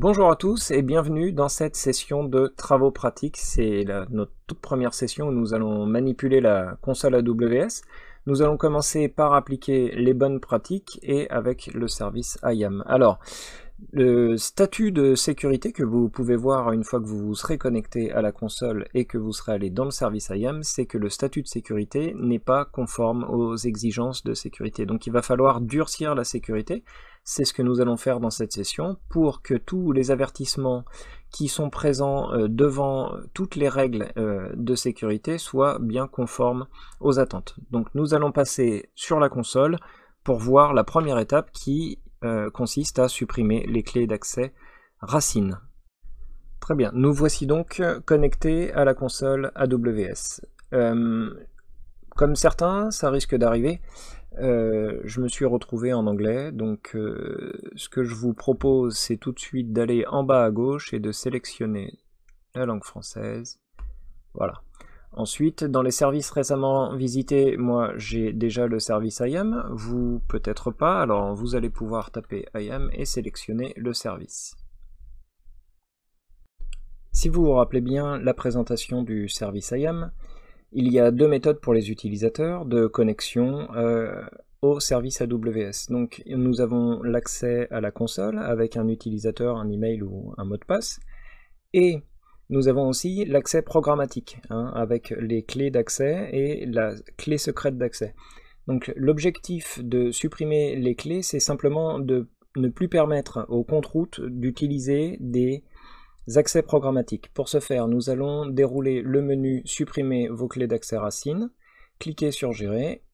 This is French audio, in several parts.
Bonjour à tous et bienvenue dans cette session de travaux pratiques. C'est notre toute première session où nous allons manipuler la console AWS. Nous allons commencer par appliquer les bonnes pratiques et avec le service IAM. Alors, le statut de sécurité que vous pouvez voir une fois que vous vous serez connecté à la console et que vous serez allé dans le service IAM, c'est que le statut de sécurité n'est pas conforme aux exigences de sécurité. Donc il va falloir durcir la sécurité. C'est ce que nous allons faire dans cette session pour que tous les avertissements qui sont présents euh, devant toutes les règles euh, de sécurité soient bien conformes aux attentes. Donc nous allons passer sur la console pour voir la première étape qui euh, consiste à supprimer les clés d'accès racines. Très bien, nous voici donc euh, connectés à la console AWS. Euh, comme certains, ça risque d'arriver. je me suis retrouvé en anglais, donc ce que je vous propose, c'est tout de suite d'aller en bas à gauche et de sélectionner la langue française. Voilà. Ensuite, dans les services récemment visités, moi j'ai déjà le service IAM, vous peut-être pas, alors vous allez pouvoir taper IAM et sélectionner le service. Si vous vous rappelez bien la présentation du service IAM, il y a deux méthodes pour les utilisateurs de connexion euh, au service AWS. Donc nous avons l'accès à la console avec un utilisateur, un email ou un mot de passe, et nous avons aussi l'accès programmatique, hein, avec les clés d'accès et la clé secrète d'accès. Donc l'objectif de supprimer les clés, c'est simplement de ne plus permettre au compte-route d'utiliser des accès programmatiques. Pour ce faire, nous allons dérouler le menu Supprimer vos clés d'accès racines, cliquer sur Gérer.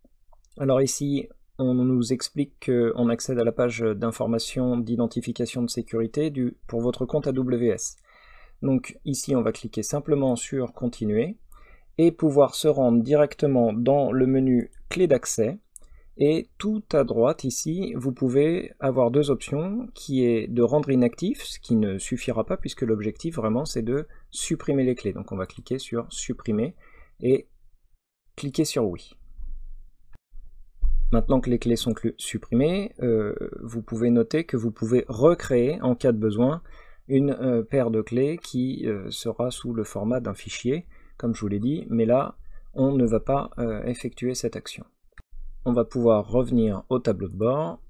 Alors ici, on nous explique qu'on accède à la page d'information d'identification de sécurité pour votre compte AWS. Donc ici, on va cliquer simplement sur Continuer et pouvoir se rendre directement dans le menu Clé d'accès. Et tout à droite ici, vous pouvez avoir deux options, qui est de rendre inactif, ce qui ne suffira pas puisque l'objectif vraiment c'est de supprimer les clés. Donc on va cliquer sur supprimer et cliquer sur oui. Maintenant que les clés sont supprimées, euh, vous pouvez noter que vous pouvez recréer en cas de besoin une euh, paire de clés qui euh, sera sous le format d'un fichier, comme je vous l'ai dit, mais là, on ne va pas euh, effectuer cette action. On va pouvoir revenir au tableau de bord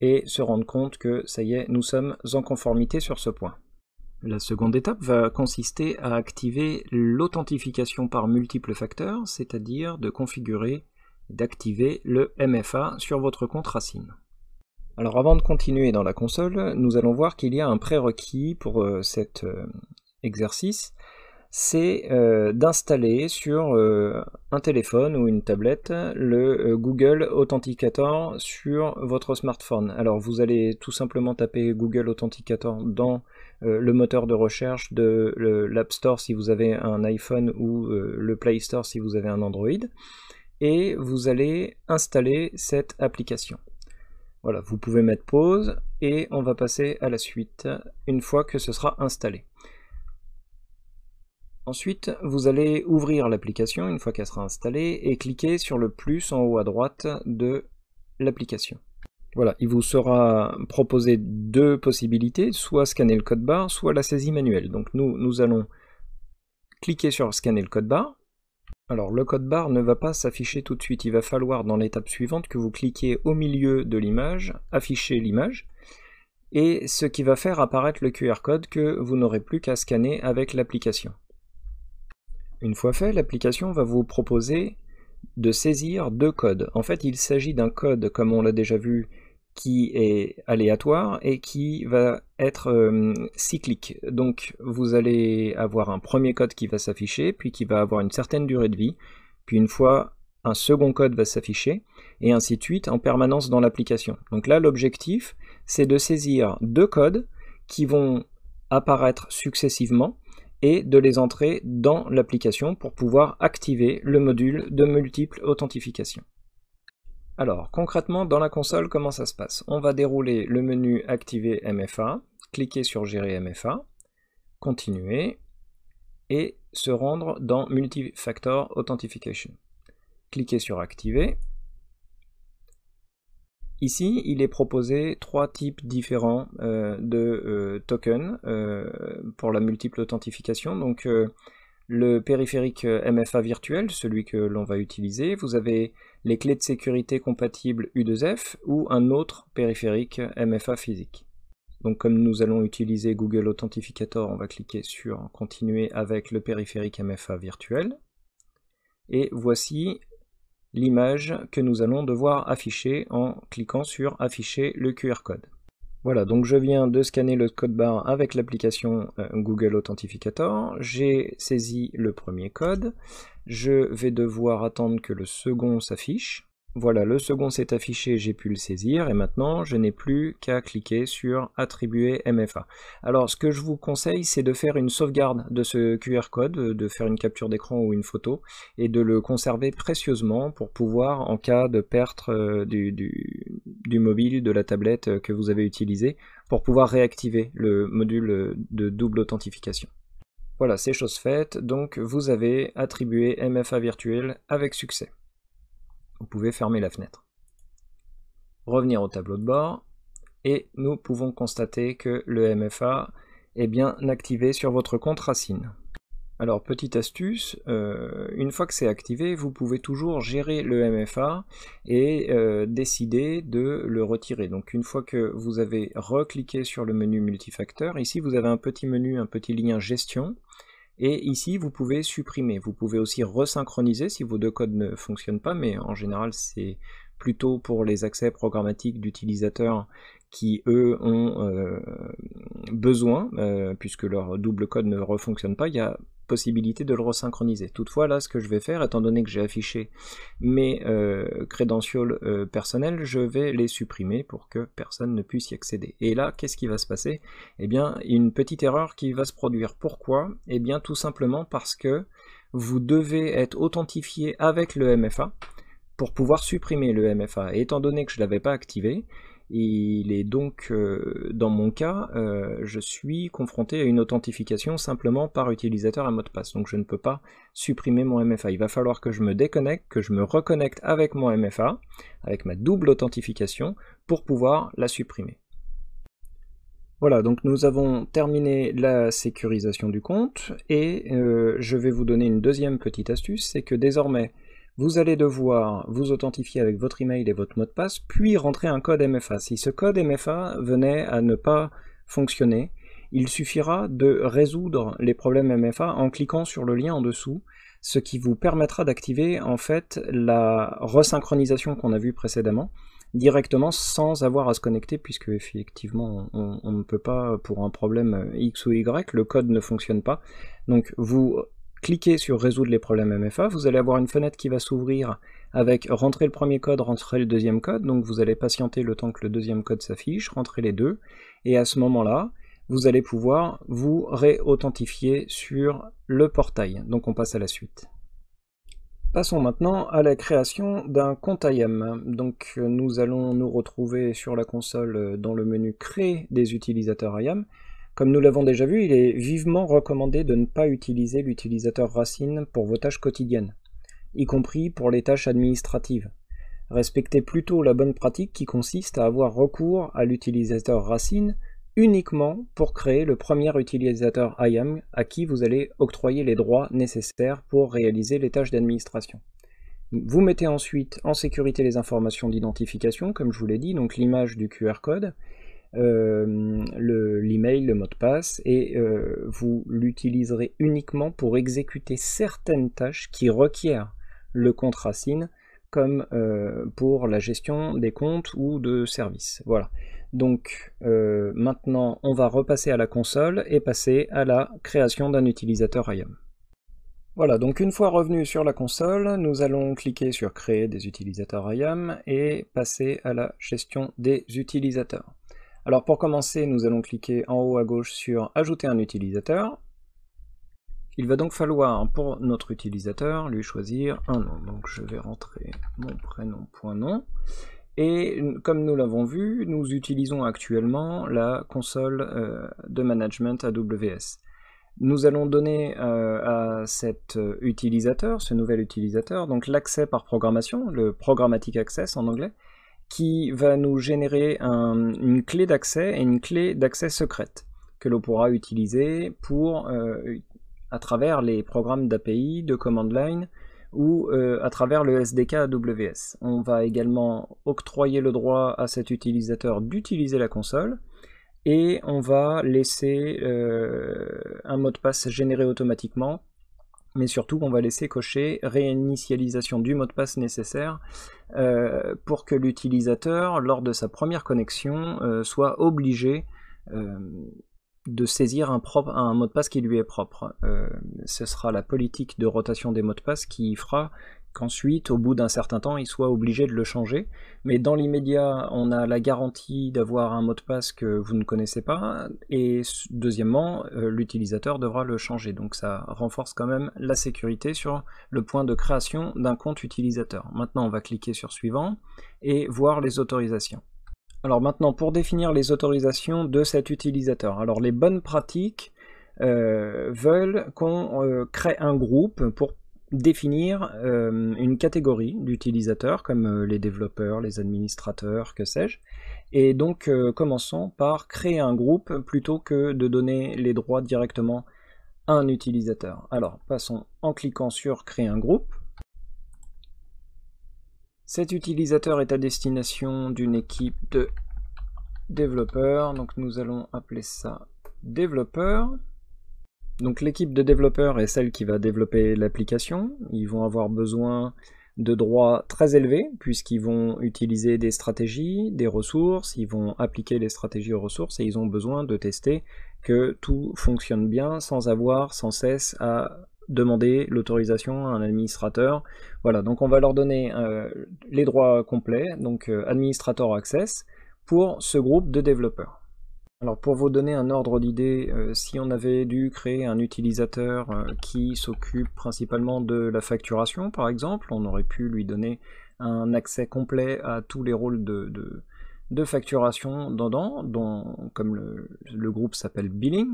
et se rendre compte que, ça y est, nous sommes en conformité sur ce point. La seconde étape va consister à activer l'authentification par multiples facteurs, c'est-à-dire de configurer, d'activer le MFA sur votre compte Racine. Alors avant de continuer dans la console, nous allons voir qu'il y a un prérequis pour euh, cet euh, exercice, c'est euh, d'installer sur un téléphone ou une tablette le Google Authenticator sur votre smartphone. Alors vous allez tout simplement taper Google Authenticator dans le moteur de recherche de l'App Store si vous avez un iPhone ou le Play Store si vous avez un Android, et vous allez installer cette application. Voilà, vous pouvez mettre pause et on va passer à la suite une fois que ce sera installé. Ensuite, vous allez ouvrir l'application une fois qu'elle sera installée et cliquer sur le plus en haut à droite de l'application. Voilà, il vous sera proposé deux possibilités, soit scanner le code barre, soit la saisie manuelle. Donc nous, nous allons cliquer sur scanner le code barre. Alors le code barre ne va pas s'afficher tout de suite, il va falloir dans l'étape suivante que vous cliquiez au milieu de l'image, afficher l'image, et ce qui va faire apparaître le QR code que vous n'aurez plus qu'à scanner avec l'application. Une fois fait, l'application va vous proposer de saisir deux codes. En fait, il s'agit d'un code, comme on l'a déjà vu, qui est aléatoire et qui va être euh, cyclique. Donc vous allez avoir un premier code qui va s'afficher, puis qui va avoir une certaine durée de vie, puis une fois un second code va s'afficher, et ainsi de suite en permanence dans l'application. Donc là l'objectif c'est de saisir deux codes qui vont apparaître successivement et de les entrer dans l'application pour pouvoir activer le module de multiple authentification. Alors, concrètement, dans la console, comment ça se passe On va dérouler le menu Activer MFA, cliquer sur Gérer MFA, continuer et se rendre dans Multifactor Authentication. Cliquez sur Activer. Ici, il est proposé trois types différents euh, de euh, tokens euh, pour la multiple authentification. Donc, le périphérique MFA virtuel, celui que l'on va utiliser. Vous avez les clés de sécurité compatibles U2F ou un autre périphérique MFA physique. Donc comme nous allons utiliser Google Authentificator, on va cliquer sur Continuer avec le périphérique MFA virtuel. Et voici l'image que nous allons devoir afficher en cliquant sur Afficher le QR code. Voilà, donc je viens de scanner le code barre avec l'application euh, Google Authenticator. J'ai saisi le premier code. Je vais devoir attendre que le second s'affiche. Voilà, le second s'est affiché, j'ai pu le saisir, et maintenant je n'ai plus qu'à cliquer sur Attribuer MFA. Alors ce que je vous conseille, c'est de faire une sauvegarde de ce QR code, de faire une capture d'écran ou une photo, et de le conserver précieusement pour pouvoir, en cas de perte euh, du, mobile, de la tablette euh, que vous avez utilisée, pour pouvoir réactiver le module euh, de double authentification. Voilà, c'est chose faite, donc vous avez attribué MFA virtuel avec succès. Vous pouvez fermer la fenêtre. Revenir au tableau de bord, et nous pouvons constater que le MFA est bien activé sur votre compte Racine. Alors petite astuce, euh, une fois que c'est activé, vous pouvez toujours gérer le MFA et euh, décider de le retirer. Donc une fois que vous avez recliqué sur le menu multifacteur, ici vous avez un petit menu, un petit lien gestion, et ici, vous pouvez supprimer. Vous pouvez aussi resynchroniser si vos deux codes ne fonctionnent pas, mais en général, c'est plutôt pour les accès programmatiques d'utilisateurs qui, eux, ont euh, besoin, euh, puisque leur double code ne refonctionne pas. Il y a possibilité de le resynchroniser. Toutefois, là, ce que je vais faire, étant donné que j'ai affiché mes euh, credentials euh, personnels, je vais les supprimer pour que personne ne puisse y accéder. Et là, qu'est-ce qui va se passer Eh bien, une petite erreur qui va se produire. Pourquoi Eh bien, tout simplement parce que vous devez être authentifié avec le MFA pour pouvoir supprimer le MFA. Et étant donné que je ne l'avais pas activé, il est donc, euh, dans mon cas, euh, je suis confronté à une authentification simplement par utilisateur à mot de passe. Donc je ne peux pas supprimer mon MFA. Il va falloir que je me déconnecte, que je me reconnecte avec mon MFA, avec ma double authentification, pour pouvoir la supprimer. Voilà, donc nous avons terminé la sécurisation du compte et euh, je vais vous donner une deuxième petite astuce, c'est que désormais, vous allez devoir vous authentifier avec votre email et votre mot de passe, puis rentrer un code MFA. Si ce code MFA venait à ne pas fonctionner, il suffira de résoudre les problèmes MFA en cliquant sur le lien en dessous, ce qui vous permettra d'activer en fait la resynchronisation qu'on a vue précédemment directement sans avoir à se connecter puisque effectivement on, on ne peut pas pour un problème X ou Y, le code ne fonctionne pas. Donc vous cliquez sur Résoudre les problèmes MFA, vous allez avoir une fenêtre qui va s'ouvrir avec rentrer le premier code, rentrer le deuxième code, donc vous allez patienter le temps que le deuxième code s'affiche, rentrer les deux, et à ce moment-là, vous allez pouvoir vous réauthentifier sur le portail. Donc on passe à la suite. Passons maintenant à la création d'un compte IAM. Donc nous allons nous retrouver sur la console euh, dans le menu Créer des utilisateurs IAM. Comme nous l'avons déjà vu, il est vivement recommandé de ne pas utiliser l'utilisateur racine pour vos tâches quotidiennes, y compris pour les tâches administratives. Respectez plutôt la bonne pratique qui consiste à avoir recours à l'utilisateur racine uniquement pour créer le premier utilisateur IAM à qui vous allez octroyer les droits nécessaires pour réaliser les tâches d'administration. Vous mettez ensuite en sécurité les informations d'identification, comme je vous l'ai dit, donc l'image du QR code, euh, l'email, le, mot de passe, et euh, vous l'utiliserez uniquement pour exécuter certaines tâches qui requièrent le compte racine, comme euh, pour la gestion des comptes ou de services. Voilà. Donc maintenant, on va repasser à la console et passer à la création d'un utilisateur IAM. Voilà, donc une fois revenu sur la console, nous allons cliquer sur Créer des utilisateurs IAM et passer à la gestion des utilisateurs. Alors pour commencer, nous allons cliquer en haut à gauche sur Ajouter un utilisateur. Il va donc falloir, pour notre utilisateur, lui choisir un nom. Donc je vais rentrer mon prénom.nom. Et comme nous l'avons vu, nous utilisons actuellement la console euh, de management AWS. Nous allons donner euh, à cet utilisateur, ce nouvel utilisateur, donc l'accès par programmation, le Programmatic Access en anglais, qui va nous générer une clé d'accès et une clé d'accès secrète que l'on pourra utiliser pour, euh, à travers les programmes d'API, de command line ou euh, à travers le SDK AWS. On va également octroyer le droit à cet utilisateur d'utiliser la console et on va laisser euh, un mot de passe généré automatiquement mais surtout on va laisser cocher réinitialisation du mot de passe nécessaire euh, pour que l'utilisateur, lors de sa première connexion, euh, soit obligé euh, de saisir un, mot de passe qui lui est propre. ce sera la politique de rotation des mots de passe qui fera qu'ensuite, au bout d'un certain temps, il soit obligé de le changer. Mais dans l'immédiat, on a la garantie d'avoir un mot de passe que vous ne connaissez pas, et deuxièmement, euh, l'utilisateur devra le changer. Donc ça renforce quand même la sécurité sur le point de création d'un compte utilisateur. Maintenant, on va cliquer sur Suivant et voir les autorisations. Alors maintenant, pour définir les autorisations de cet utilisateur, alors les bonnes pratiques euh, veulent qu'on euh, crée un groupe pour définir euh, une catégorie d'utilisateurs comme euh, les développeurs, les administrateurs, que sais-je. Et donc euh, commençons par créer un groupe plutôt que de donner les droits directement à un utilisateur. Alors passons en cliquant sur créer un groupe. Cet utilisateur est à destination d'une équipe de développeurs, donc nous allons appeler ça Développeurs ». Donc l'équipe de développeurs est celle qui va développer l'application. Ils vont avoir besoin de droits très élevés puisqu'ils vont utiliser des stratégies, des ressources, ils vont appliquer les stratégies aux ressources et ils ont besoin de tester que tout fonctionne bien sans avoir sans cesse à demander l'autorisation à un administrateur. Voilà, donc on va leur donner euh, les droits complets, donc euh, administrateur administrator access, pour ce groupe de développeurs. Alors pour vous donner un ordre d'idée, euh, si on avait dû créer un utilisateur euh, qui s'occupe principalement de la facturation par exemple, on aurait pu lui donner un accès complet à tous les rôles de, de, facturation dedans, dont, comme le, groupe s'appelle Billing,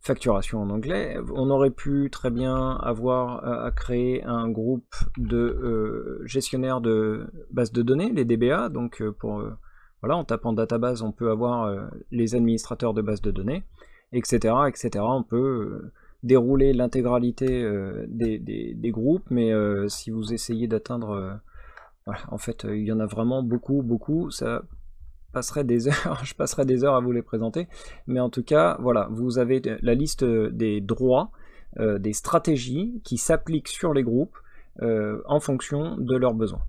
facturation en anglais, on aurait pu très bien avoir euh, à créer un groupe de gestionnaires de bases de données, les DBA, donc pour voilà, en tapant database, on peut avoir euh, les administrateurs de base de données, etc. etc. On peut euh, dérouler l'intégralité euh, des, groupes, mais si vous essayez d'atteindre... en fait, il y en a vraiment beaucoup, beaucoup. Ça passerait des heures, je passerai des heures à vous les présenter. Mais en tout cas, voilà, vous avez la liste des droits, des stratégies qui s'appliquent sur les groupes en fonction de leurs besoins.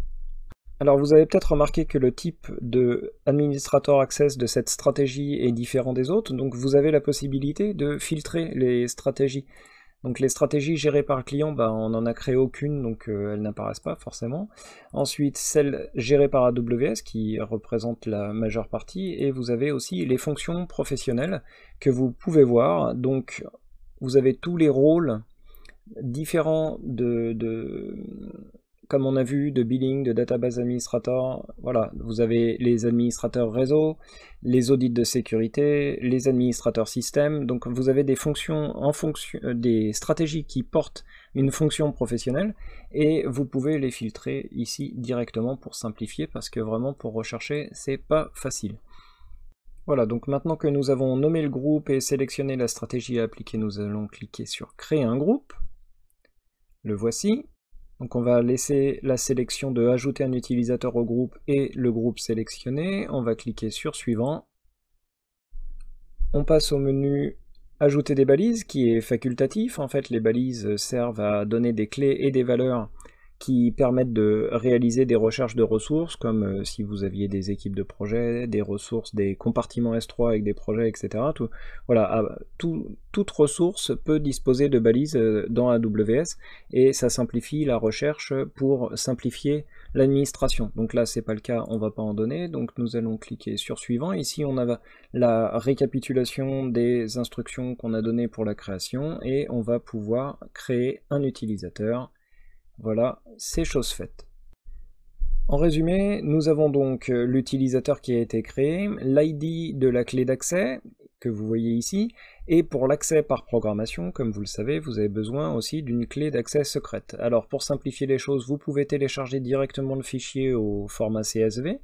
Alors vous avez peut-être remarqué que le type de administrator access de cette stratégie est différent des autres, donc vous avez la possibilité de filtrer les stratégies. Donc les stratégies gérées par le client, bah, on n'en a créé aucune, donc euh, elles n'apparaissent pas forcément. Ensuite, celles gérées par AWS, qui représentent la majeure partie, et vous avez aussi les fonctions professionnelles que vous pouvez voir. Donc vous avez tous les rôles différents de comme on a vu, de billing, de database administrator. Voilà, vous avez les administrateurs réseau, les audits de sécurité, les administrateurs système. Donc vous avez des fonctions en fonction, euh, des stratégies qui portent une fonction professionnelle et vous pouvez les filtrer ici directement pour simplifier parce que vraiment pour rechercher c'est pas facile. Voilà, donc maintenant que nous avons nommé le groupe et sélectionné la stratégie à appliquer, nous allons cliquer sur « Créer un groupe ». Le voici. Donc on va laisser la sélection de ajouter un utilisateur au groupe et le groupe sélectionné. On va cliquer sur suivant. On passe au menu ajouter des balises qui est facultatif. En fait, les balises servent à donner des clés et des valeurs qui permettent de réaliser des recherches de ressources, comme euh, si vous aviez des équipes de projets, des ressources, des compartiments S3 avec des projets, etc. Tout, voilà, ah, toute ressource peut disposer de balises euh, dans AWS et ça simplifie la recherche pour simplifier l'administration. Donc là, c'est pas le cas, on va pas en donner. Donc nous allons cliquer sur suivant. Ici, on a la récapitulation des instructions qu'on a données pour la création et on va pouvoir créer un utilisateur voilà, c'est chose faite. En résumé, nous avons donc euh, l'utilisateur qui a été créé, l'ID de la clé d'accès que vous voyez ici, et pour l'accès par programmation, comme vous le savez, vous avez besoin aussi d'une clé d'accès secrète. Alors pour simplifier les choses, vous pouvez télécharger directement le fichier au format CSV.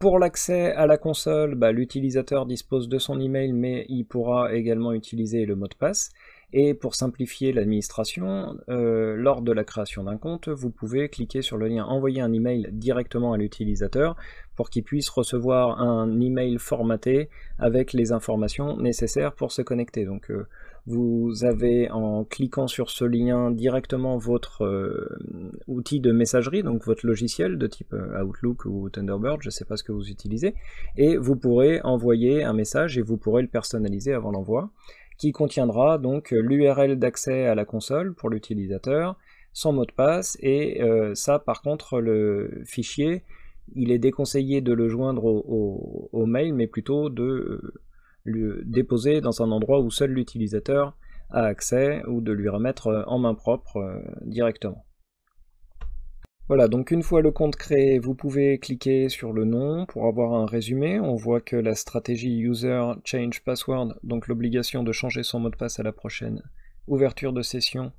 Pour l'accès à la console, bah, l'utilisateur dispose de son email, mais il pourra également utiliser le mot de passe. Et pour simplifier l'administration, euh, lors de la création d'un compte, vous pouvez cliquer sur le lien envoyer un email directement à l'utilisateur pour qu'il puisse recevoir un email formaté avec les informations nécessaires pour se connecter. Donc euh, vous avez en cliquant sur ce lien directement votre euh, outil de messagerie, donc votre logiciel de type Outlook ou Thunderbird, je ne sais pas ce que vous utilisez, et vous pourrez envoyer un message et vous pourrez le personnaliser avant l'envoi qui contiendra donc euh, l'URL d'accès à la console pour l'utilisateur, son mot de passe, et euh, ça par contre le fichier, il est déconseillé de le joindre au, mail, mais plutôt de euh, le déposer dans un endroit où seul l'utilisateur a accès, ou de lui remettre en main propre directement. Voilà, donc une fois le compte créé, vous pouvez cliquer sur le nom pour avoir un résumé. On voit que la stratégie User Change Password, donc l'obligation de changer son mot de passe à la prochaine ouverture de session,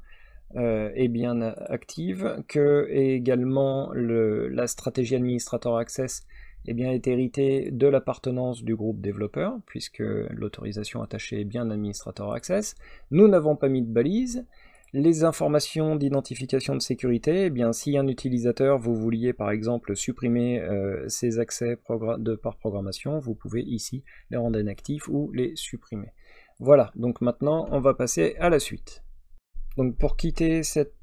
euh, est bien active, que également la stratégie Administrator Access bien, est héritée de l'appartenance du groupe développeur, puisque l'autorisation attachée est bien Administrator Access. Nous n'avons pas mis de balise, les informations d'identification de sécurité, eh bien, si un utilisateur, vous vouliez par exemple supprimer euh, ses accès de par programmation, vous pouvez ici les rendre inactifs ou les supprimer. Voilà, donc maintenant on va passer à la suite. Donc pour quitter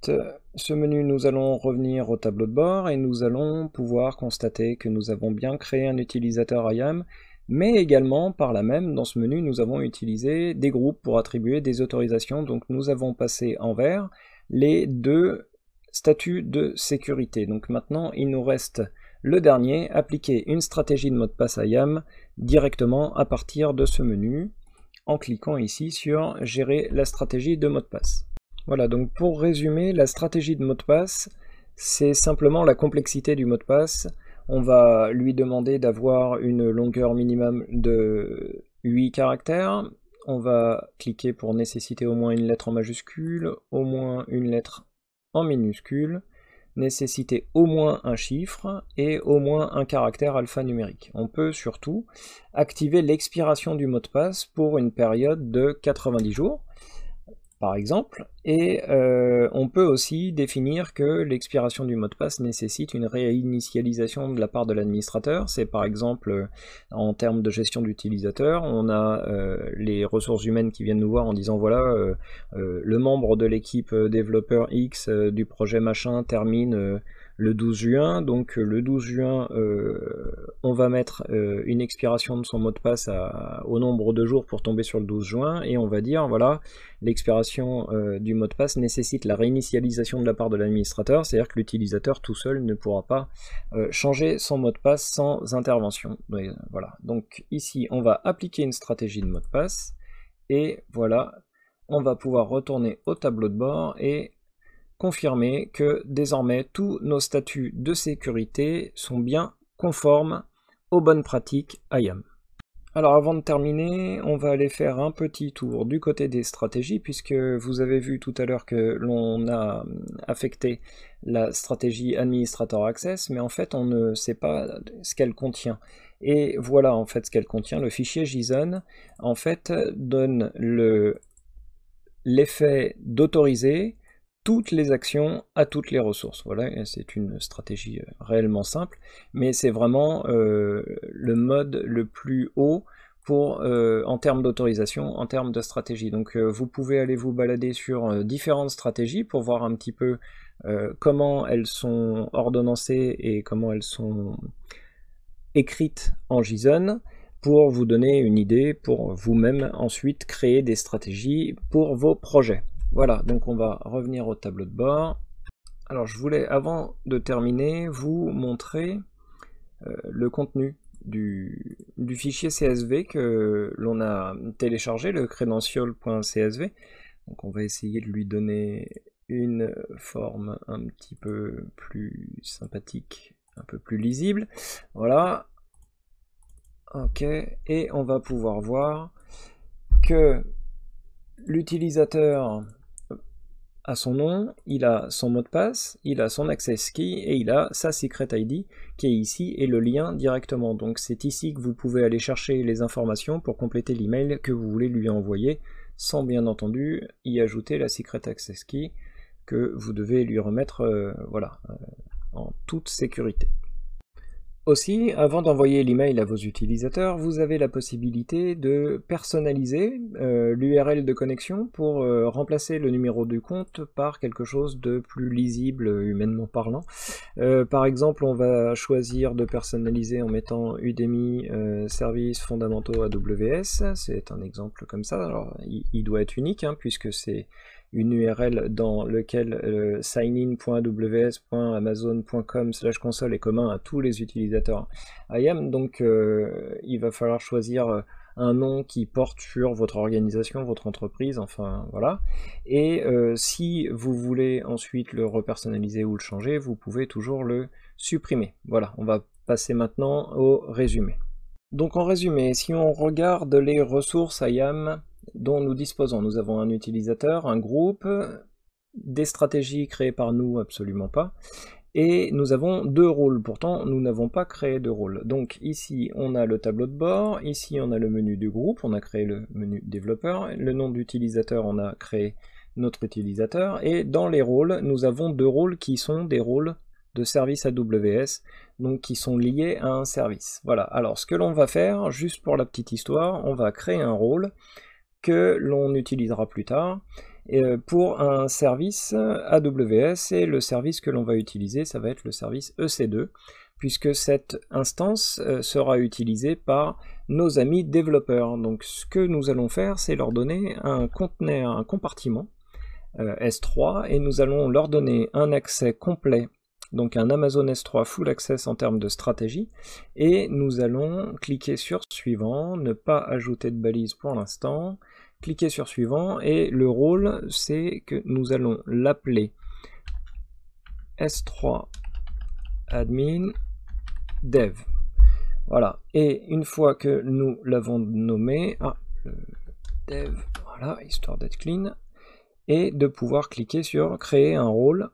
euh, ce menu, nous allons revenir au tableau de bord et nous allons pouvoir constater que nous avons bien créé un utilisateur IAM mais également par là même dans ce menu nous avons utilisé des groupes pour attribuer des autorisations donc nous avons passé en vert les deux statuts de sécurité donc maintenant il nous reste le dernier appliquer une stratégie de mot de passe IAM directement à partir de ce menu en cliquant ici sur gérer la stratégie de mot de passe voilà donc pour résumer la stratégie de mot de passe c'est simplement la complexité du mot de passe on va lui demander d'avoir une longueur minimum de 8 caractères. On va cliquer pour nécessiter au moins une lettre en majuscule, au moins une lettre en minuscule, nécessiter au moins un chiffre et au moins un caractère alphanumérique. On peut surtout activer l'expiration du mot de passe pour une période de 90 jours par exemple, et euh, on peut aussi définir que l'expiration du mot de passe nécessite une réinitialisation de la part de l'administrateur. C'est par exemple euh, en termes de gestion d'utilisateur, on a euh, les ressources humaines qui viennent nous voir en disant voilà, le membre de l'équipe développeur X du projet machin termine le 12 juin. Donc euh, le 12 juin, euh, on va mettre euh, une expiration de son mot de passe au nombre de jours pour tomber sur le 12 juin et on va dire voilà, l'expiration du mot de passe nécessite la réinitialisation de la part de l'administrateur, c'est-à-dire que l'utilisateur tout seul ne pourra pas changer son mot de passe sans intervention. voilà. Donc ici, on va appliquer une stratégie de mot de passe et voilà, on va pouvoir retourner au tableau de bord et confirmer que désormais tous nos statuts de sécurité sont bien conformes aux bonnes pratiques IAM. Alors avant de terminer, on va aller faire un petit tour du côté des stratégies, puisque vous avez vu tout à l'heure que l'on a affecté la stratégie Administrator Access, mais en fait on ne sait pas ce qu'elle contient. Et voilà en fait ce qu'elle contient. Le fichier JSON en fait donne l'effet d'autoriser toutes les actions à toutes les ressources. Voilà, c'est une stratégie euh, réellement simple, mais c'est vraiment euh, le mode le plus haut pour, euh, en termes d'autorisation, en termes de stratégie. Donc vous pouvez aller vous balader sur différentes stratégies pour voir un petit peu comment elles sont ordonnancées et comment elles sont écrites en JSON pour vous donner une idée, pour vous-même ensuite créer des stratégies pour vos projets. Voilà, donc on va revenir au tableau de bord. Alors je voulais, avant de terminer, vous montrer euh, le contenu du, du, fichier CSV que l'on a téléchargé, le credential.csv. Donc on va essayer de lui donner une forme un petit peu plus sympathique, un peu plus lisible. Voilà. Ok, et on va pouvoir voir que l'utilisateur a son nom, il a son mot de passe, il a son access key et il a sa secret ID qui est ici et le lien directement. Donc c'est ici que vous pouvez aller chercher les informations pour compléter l'email que vous voulez lui envoyer sans bien entendu y ajouter la secret access key que vous devez lui remettre euh, voilà, euh, en toute sécurité. Aussi, avant d'envoyer l'email à vos utilisateurs, vous avez la possibilité de personnaliser euh, l'URL de connexion pour euh, remplacer le numéro du compte par quelque chose de plus lisible euh, humainement parlant. par exemple, on va choisir de personnaliser en mettant Udemy services fondamentaux AWS. C'est un exemple comme ça. Alors, il, doit être unique hein, puisque c'est une URL dans lequel euh, signin.ws.amazon.com slash console est commun à tous les utilisateurs IAM. Donc euh, il va falloir choisir euh, un nom qui porte sur votre organisation, votre entreprise, enfin voilà. Et si vous voulez ensuite le repersonnaliser ou le changer, vous pouvez toujours le supprimer. Voilà, on va passer maintenant au résumé. Donc en résumé, si on regarde les ressources IAM, dont nous disposons. Nous avons un utilisateur, un groupe, des stratégies créées par nous, absolument pas, et nous avons deux rôles. Pourtant, nous n'avons pas créé de rôle. Donc ici, on a le tableau de bord, ici, on a le menu du groupe, on a créé le menu développeur, le nom d'utilisateur, on a créé notre utilisateur, et dans les rôles, nous avons deux rôles qui sont des rôles de service AWS, donc qui sont liés à un service. Voilà, alors ce que l'on va faire, juste pour la petite histoire, on va créer un rôle, que l'on utilisera plus tard euh, pour un service AWS et le service que l'on va utiliser, ça va être le service EC2, puisque cette instance euh, sera utilisée par nos amis développeurs. Donc ce que nous allons faire, c'est leur donner un conteneur, un compartiment euh, S3, et nous allons leur donner un accès complet donc un Amazon S3 Full Access en termes de stratégie, et nous allons cliquer sur Suivant, ne pas ajouter de balise pour l'instant, cliquer sur Suivant, et le rôle, c'est que nous allons l'appeler S3 Admin Dev. Voilà, et une fois que nous l'avons nommé, ah, dev, voilà, histoire d'être clean, et de pouvoir cliquer sur créer un rôle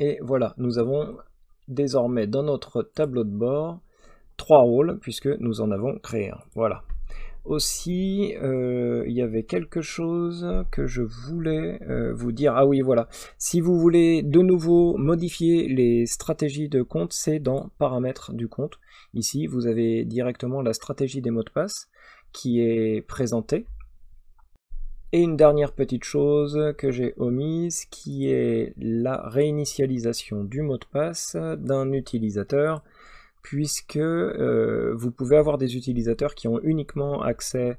et voilà, nous avons désormais dans notre tableau de bord trois rôles puisque nous en avons créé un. Voilà. Aussi, euh, il y avait quelque chose que je voulais euh, vous dire. Ah oui, voilà. Si vous voulez de nouveau modifier les stratégies de compte, c'est dans paramètres du compte. Ici, vous avez directement la stratégie des mots de passe qui est présentée et une dernière petite chose que j'ai omise, qui est la réinitialisation du mot de passe d'un utilisateur, puisque euh, vous pouvez avoir des utilisateurs qui ont uniquement accès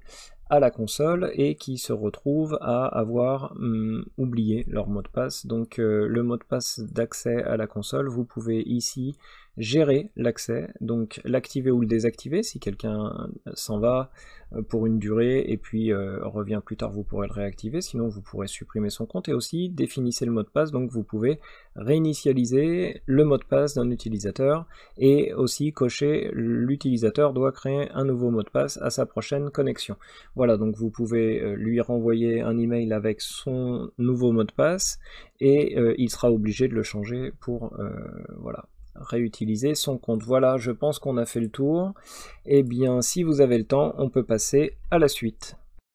à la console et qui se retrouvent à avoir hmm, oublié leur mot de passe. Donc euh, le mot de passe d'accès à la console, vous pouvez ici gérer l'accès, donc l'activer ou le désactiver si quelqu'un s'en va euh, pour une durée et puis euh, revient plus tard, vous pourrez le réactiver, sinon vous pourrez supprimer son compte et aussi définissez le mot de passe, donc vous pouvez réinitialiser le mot de passe d'un utilisateur et aussi cocher l'utilisateur doit créer un nouveau mot de passe à sa prochaine connexion. Voilà, donc vous pouvez euh, lui renvoyer un email avec son nouveau mot de passe et il sera obligé de le changer pour voilà réutiliser son compte. Voilà, je pense qu'on a fait le tour. Eh bien, si vous avez le temps, on peut passer à la suite.